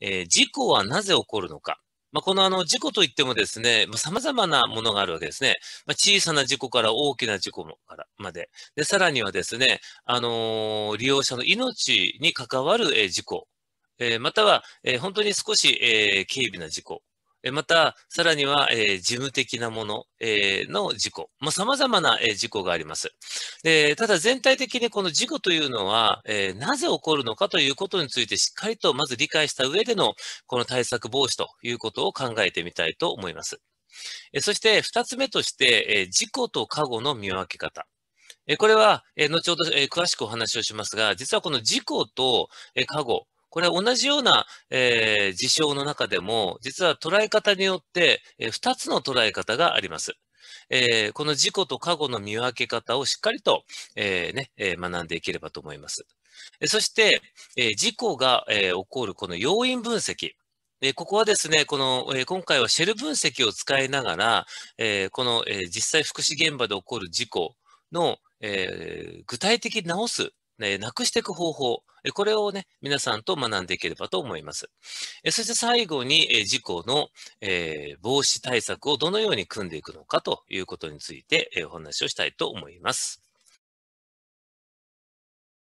えー、事故はなぜ起こるのか。まあ、このあの事故といってもですね、まあ、様々なものがあるわけですね。まあ、小さな事故から大きな事故からまで。で、さらにはですね、あのー、利用者の命に関わる、えー、事故。えー、または、えー、本当に少し、えー、軽微な事故。また、さらには、え事務的なもの、えの事故、まあ、様々な、え事故があります。でただ、全体的にこの事故というのは、えなぜ起こるのかということについてしっかりとまず理解した上での、この対策防止ということを考えてみたいと思います。そして、2つ目として、事故と過後の見分け方。これは、後ほど詳しくお話をしますが、実はこの事故と過去、これ同じような、えー、事象の中でも、実は捉え方によって、え2つの捉え方があります。えー、この事故と過去の見分け方をしっかりと、えー、ねえー、学んでいければと思います。そして、え事故が、え起こるこの要因分析。えここはですね、この、え今回はシェル分析を使いながら、えこの、え実際福祉現場で起こる事故の、え具体的に直すえなくしていく方法、えこれをね、皆さんと学んでいければと思います。えそして最後に、え事故の、え防止対策をどのように組んでいくのかということについて、えお話をしたいと思います。